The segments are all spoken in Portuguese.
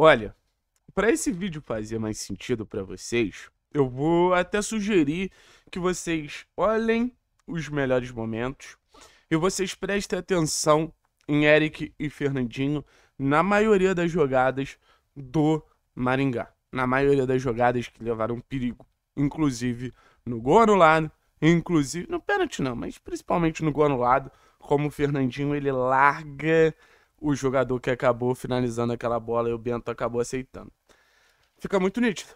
Olha, para esse vídeo fazer mais sentido para vocês, eu vou até sugerir que vocês olhem os melhores momentos e vocês prestem atenção em Eric e Fernandinho na maioria das jogadas do Maringá. Na maioria das jogadas que levaram perigo, inclusive no gol anulado, inclusive no pênalti não, mas principalmente no gol anulado, como o Fernandinho ele larga o jogador que acabou finalizando aquela bola e o Bento acabou aceitando. Fica muito nítido.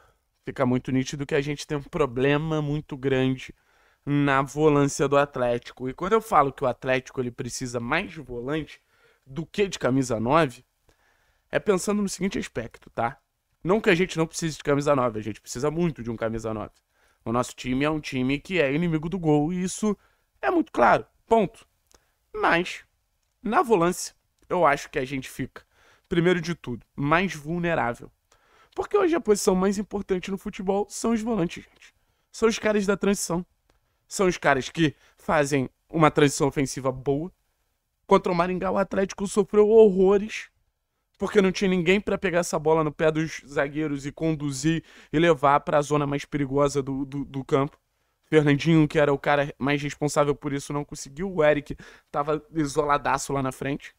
Fica muito nítido que a gente tem um problema muito grande na volância do Atlético. E quando eu falo que o Atlético ele precisa mais de volante do que de camisa 9, é pensando no seguinte aspecto, tá? Não que a gente não precise de camisa 9, a gente precisa muito de um camisa 9. O nosso time é um time que é inimigo do gol e isso é muito claro, ponto. Mas, na volância, eu acho que a gente fica, primeiro de tudo, mais vulnerável. Porque hoje a posição mais importante no futebol são os volantes, gente. São os caras da transição. São os caras que fazem uma transição ofensiva boa. Contra o Maringá, o Atlético sofreu horrores porque não tinha ninguém para pegar essa bola no pé dos zagueiros e conduzir e levar para a zona mais perigosa do, do, do, campo. Fernandinho, que era o cara mais responsável por isso, não conseguiu. O Eric estava isoladaço lá na frente.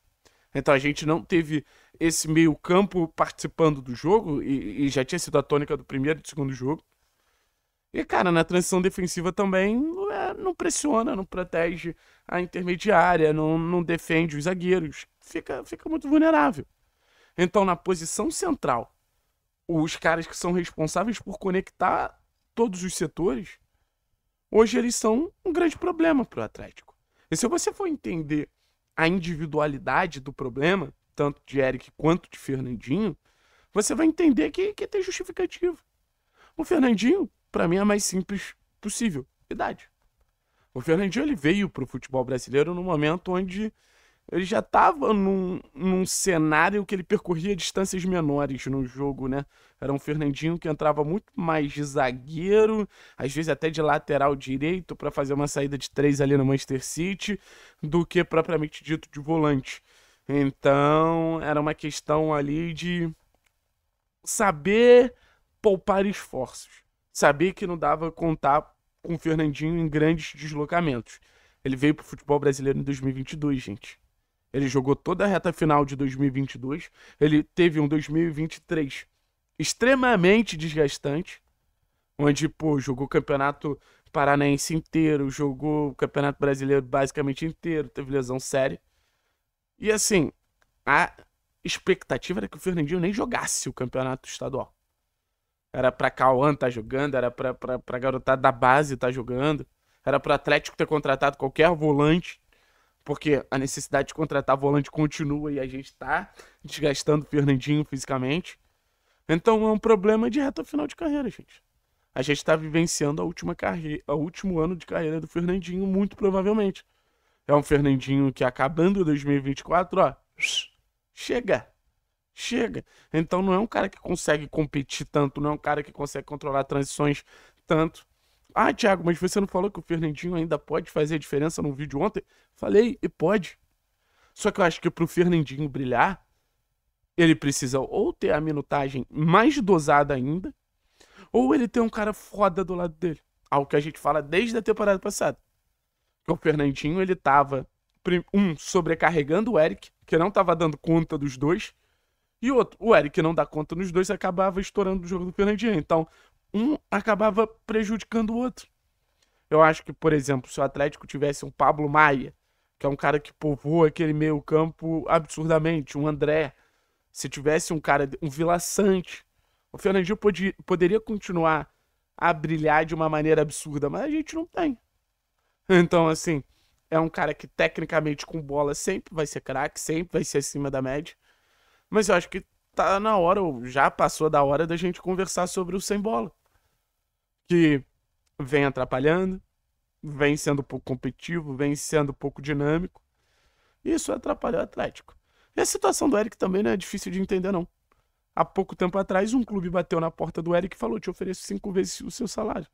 Então a gente não teve esse meio-campo participando do jogo, e, e, já tinha sido a tônica do primeiro e do segundo jogo. E, cara, na transição defensiva também é, não pressiona, não protege a intermediária, não, não defende os zagueiros. Fica, fica muito vulnerável. Então, na posição central, os caras que são responsáveis por conectar todos os setores, hoje eles são um grande problema para o Atlético. E se você for entender a individualidade do problema, tanto de Eric quanto de Fernandinho, você vai entender que, que tem justificativo. O Fernandinho, para mim, é a mais simples possível: idade. O Fernandinho ele veio para o futebol brasileiro no momento onde ele já estava num, num cenário que ele percorria distâncias menores no jogo, né? Era um Fernandinho que entrava muito mais de zagueiro, às vezes até de lateral direito para fazer uma saída de três ali no Manchester City, do que propriamente dito de volante. Então, era uma questão ali de saber poupar esforços, saber que não dava contar com o Fernandinho em grandes deslocamentos. Ele veio para o futebol brasileiro em 2022, gente. Ele jogou toda a reta final de 2022. Ele teve um 2023 extremamente desgastante, onde, pô, jogou o campeonato paranaense inteiro, jogou o campeonato brasileiro basicamente inteiro, teve lesão séria. E assim, a expectativa era que o Fernandinho nem jogasse o campeonato estadual. Era pra Cauã tá jogando, era pra, pra, pra garotada da base tá jogando, era pro Atlético ter contratado qualquer volante porque a necessidade de contratar volante continua e a gente está desgastando o Fernandinho fisicamente. Então é um problema de reta final de carreira, gente. A gente está vivenciando a última carreira, o último ano de carreira do Fernandinho, muito provavelmente. É um Fernandinho que acabando 2024, ó, chega, chega. Então não é um cara que consegue competir tanto, não é um cara que consegue controlar transições tanto. Ah, Thiago, mas você não falou que o Fernandinho ainda pode fazer a diferença no vídeo ontem? Falei, e pode. Só que eu acho que pro Fernandinho brilhar, ele precisa ou ter a minutagem mais dosada ainda, ou ele ter um cara foda do lado dele. Algo que a gente fala desde a temporada passada. O Fernandinho, ele tava, um, sobrecarregando o Eric, que não tava dando conta dos dois, e outro, o Eric não dá conta nos dois acabava estourando o jogo do Fernandinho. Então, um acabava prejudicando o outro. Eu acho que, por exemplo, se o Atlético tivesse um Pablo Maia, que é um cara que povoa aquele meio-campo absurdamente, um André, se tivesse um cara, um Vila Sante, o Fernandinho pode, poderia continuar a brilhar de uma maneira absurda, mas a gente não tem. Então, assim, é um cara que tecnicamente com bola sempre vai ser craque, sempre vai ser acima da média. Mas eu acho que tá na hora, ou já passou da hora da gente conversar sobre o sem bola que vem atrapalhando, vem sendo pouco competitivo, vem sendo pouco dinâmico. Isso atrapalhou o Atlético. E a situação do Eric também não é difícil de entender, não. Há pouco tempo atrás, um clube bateu na porta do Eric e falou: Te ofereço cinco vezes o seu salário.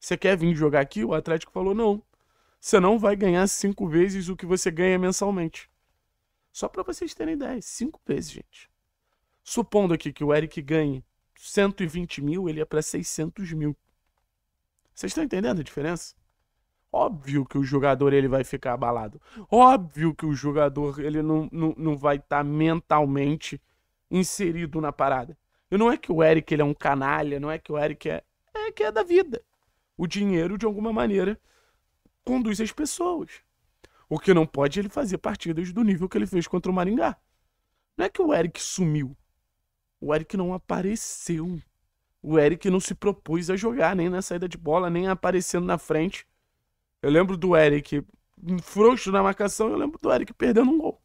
Você quer vir jogar aqui? O Atlético falou: Não. Você não vai ganhar cinco vezes o que você ganha mensalmente. Só para vocês terem ideia, cinco vezes, gente. Supondo aqui que o Eric ganhe 120 mil, ele é para 600 mil. Vocês estão entendendo a diferença? Óbvio que o jogador ele vai ficar abalado. Óbvio que o jogador ele não, não, não vai estar tá mentalmente inserido na parada. E não é que o Eric ele é um canalha, não é que o Eric é. É que é da vida. O dinheiro, de alguma maneira, conduz as pessoas. O que não pode é ele fazer partidas do nível que ele fez contra o Maringá. Não é que o Eric sumiu. O Eric não apareceu o Eric não se propôs a jogar, nem na saída de bola, nem aparecendo na frente. Eu lembro do Eric frouxo na marcação, eu lembro do Eric perdendo um gol.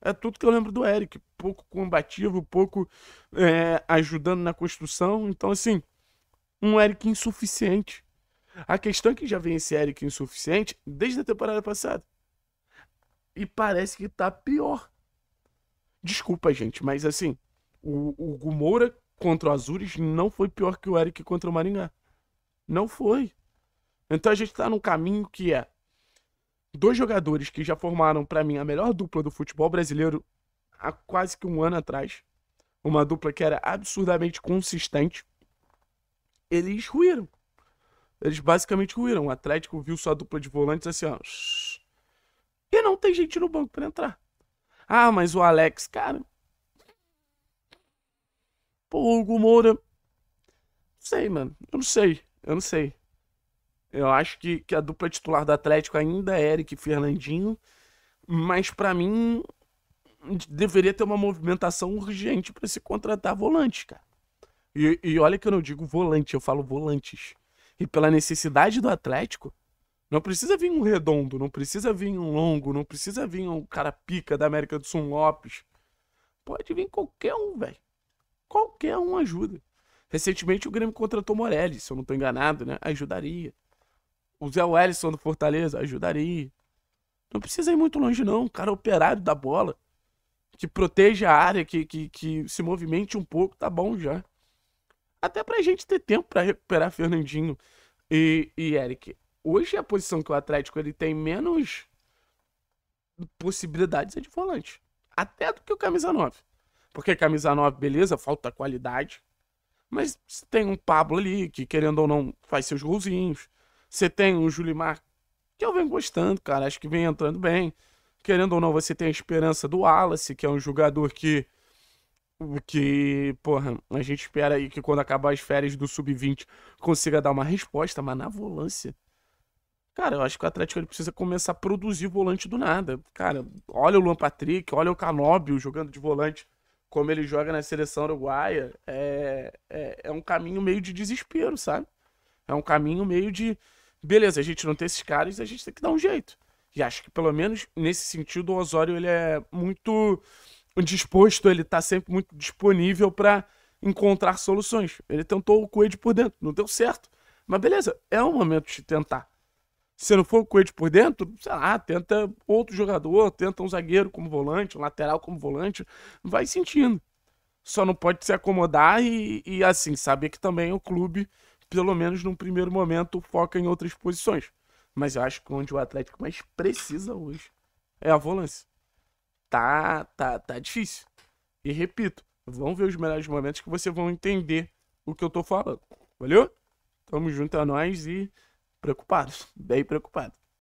É tudo que eu lembro do Eric. Pouco combativo, pouco é, ajudando na construção. Então, assim, um Eric insuficiente. A questão é que já vem esse Eric insuficiente desde a temporada passada. E parece que tá pior. Desculpa, gente, mas assim, o, o Gumoura contra o Azures não foi pior que o Eric contra o Maringá. Não foi. Então a gente está num caminho que é dois jogadores que já formaram para mim a melhor dupla do futebol brasileiro há quase que um ano atrás, uma dupla que era absurdamente consistente, eles ruíram. Eles basicamente ruíram. O Atlético viu sua dupla de volantes assim, ó. E não tem gente no banco para entrar. Ah, mas o Alex, cara, Pô, Hugo Moura. Não sei, mano. Eu não sei. Eu não sei. Eu acho que, que a dupla titular do Atlético ainda é Eric e Fernandinho. Mas para mim, deveria ter uma movimentação urgente para se contratar volante, cara. E, e olha que eu não digo volante, eu falo volantes. E pela necessidade do Atlético, não precisa vir um redondo, não precisa vir um longo, não precisa vir um cara pica da América do Sul Lopes. Pode vir qualquer um, velho. Qualquer um ajuda. Recentemente o Grêmio contratou Morelli, se eu não estou enganado, né? Ajudaria. O Zé Wellison do Fortaleza, ajudaria. Não precisa ir muito longe, não. O cara é operário da bola. Que proteja a área, que, que, que se movimente um pouco, tá bom já. Até pra gente ter tempo para recuperar Fernandinho e, e Eric. Hoje é a posição que o Atlético ele tem menos possibilidades é de volante. Até do que o camisa 9. Porque camisa 9, beleza, falta qualidade. Mas você tem um Pablo ali, que querendo ou não faz seus golzinhos. Você tem o Julimar, que eu venho gostando, cara. Acho que vem entrando bem. Querendo ou não, você tem a esperança do Wallace, que é um jogador que. Que, porra, a gente espera aí que quando acabar as férias do Sub-20 consiga dar uma resposta, mas na volância. Cara, eu acho que o Atlético ele precisa começar a produzir volante do nada. Cara, olha o Luan Patrick, olha o Canóbio jogando de volante como ele joga na seleção uruguaia, é, é, é um caminho meio de desespero, sabe? É um caminho meio de. Beleza, a gente não tem esses caras, a gente tem que dar um jeito. E acho que, pelo menos nesse sentido, o Osório ele é muito disposto, ele tá sempre muito disponível para encontrar soluções. Ele tentou o Coelho por dentro, não deu certo. Mas beleza, é o momento de tentar se não for o Coelho por dentro, sei lá, tenta outro jogador, tenta um zagueiro como volante, um lateral como volante, vai sentindo. Só não pode se acomodar e, e assim, saber que também o clube, pelo menos num primeiro momento, foca em outras posições. Mas eu acho que onde o Atlético mais precisa hoje é a volância. Tá, tá, tá difícil. E repito, vão ver os melhores momentos que vocês vão entender o que eu tô falando. Valeu? Tamo junto a é nós e preocupados, bem preocupados.